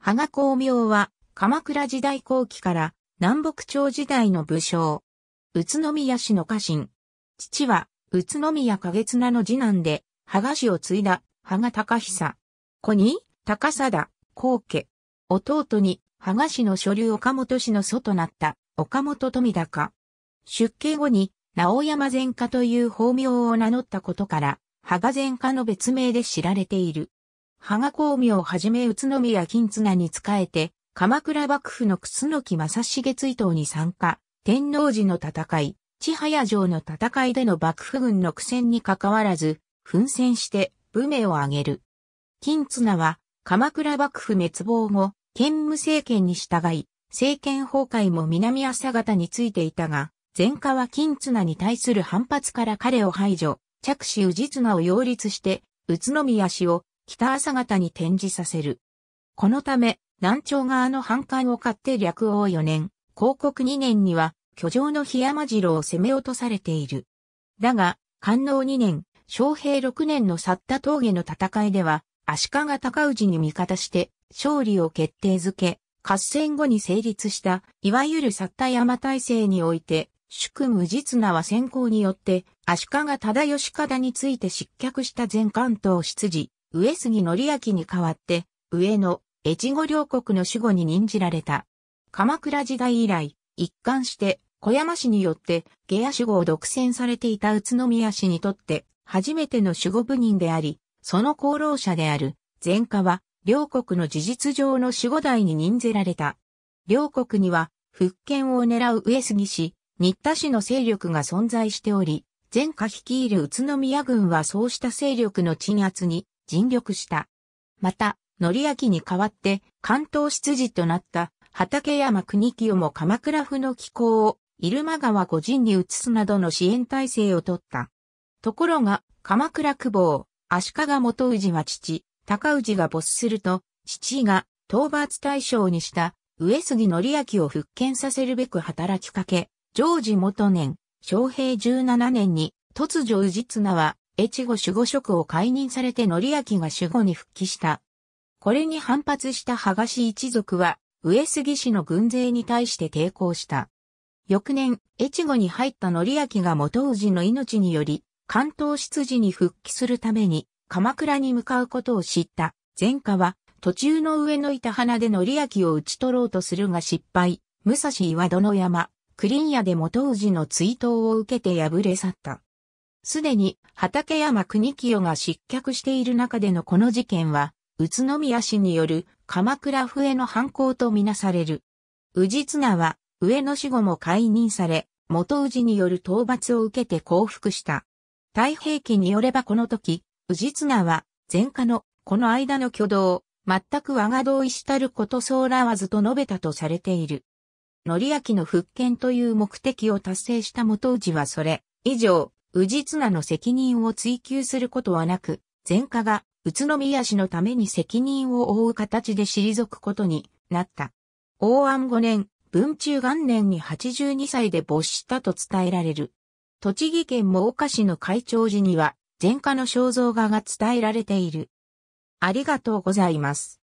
羽賀光明は、鎌倉時代後期から南北朝時代の武将。宇都宮氏の家臣。父は、宇都宮景綱の次男で、羽賀氏を継いだ、羽賀隆久。子に、高貞、高家。弟に、羽賀氏の所流岡本氏の祖となった、岡本富高。出家後に、直山前家という法名を名乗ったことから、羽賀前家の別名で知られている。羽賀光明をはじめ宇都宮金綱に仕えて、鎌倉幕府の楠木正重追悼に参加、天王寺の戦い、千早城の戦いでの幕府軍の苦戦に関わらず、奮戦して武名を挙げる。金綱は、鎌倉幕府滅亡後、兼務政権に従い、政権崩壊も南朝方についていたが、前科は金綱に対する反発から彼を排除、着手氏綱を擁立して、宇都宮氏を北朝方に展示させる。このため、南朝側の反感を買って略王4年、広国2年には、居城の檜山城を攻め落とされている。だが、官能2年、昌平6年の去った峠の戦いでは、足利尊氏に味方して、勝利を決定づけ、合戦後に成立した、いわゆる去った山体制において、宿無実名は先行によって、足利忠義方について失脚した全関東出自、上杉則明に代わって、上野、越後両国の守護に任じられた。鎌倉時代以来、一貫して、小山氏によって、下野守護を独占されていた宇都宮氏にとって、初めての守護部人であり、その功労者である、前科は、両国の事実上の守護代に任ぜられた。両国には、復権を狙う上杉氏、新田氏の勢力が存在しており、前科率いる宇都宮軍はそうした勢力の鎮圧に尽力した。また、則明に代わって関東執事となった畠山国清も鎌倉府の気候を入間川五人に移すなどの支援体制をとった。ところが、鎌倉久保、足利元氏は父、高氏が没すると、父が討伐対象にした上杉則明を復権させるべく働きかけ、常時元年、昭平17年に突如氏綱は越後守護職を解任されて範明が守護に復帰した。これに反発した剥がし一族は、上杉氏の軍勢に対して抵抗した。翌年、越後に入った範明が元氏の命により、関東出自に復帰するために、鎌倉に向かうことを知った前科は、途中の上の板花で範明を討ち取ろうとするが失敗、武蔵岩殿山、クリン屋で元氏の追悼を受けて敗れ去った。すでに畠山国清が失脚している中でのこの事件は、宇都宮市による鎌倉笛の犯行とみなされる。宇治綱は上野死後も解任され、元宇治による討伐を受けて降伏した。太平記によればこの時、宇治綱は前科のこの間の挙動、全く我が同意したることそうらわずと述べたとされている。則明の復権という目的を達成した元氏はそれ、以上、氏綱の責任を追求することはなく、前科が宇都宮氏のために責任を負う形で退くことになった。応安5年、文中元年に82歳で没したと伝えられる。栃木県真岡市の会長時には、前科の肖像画が伝えられている。ありがとうございます。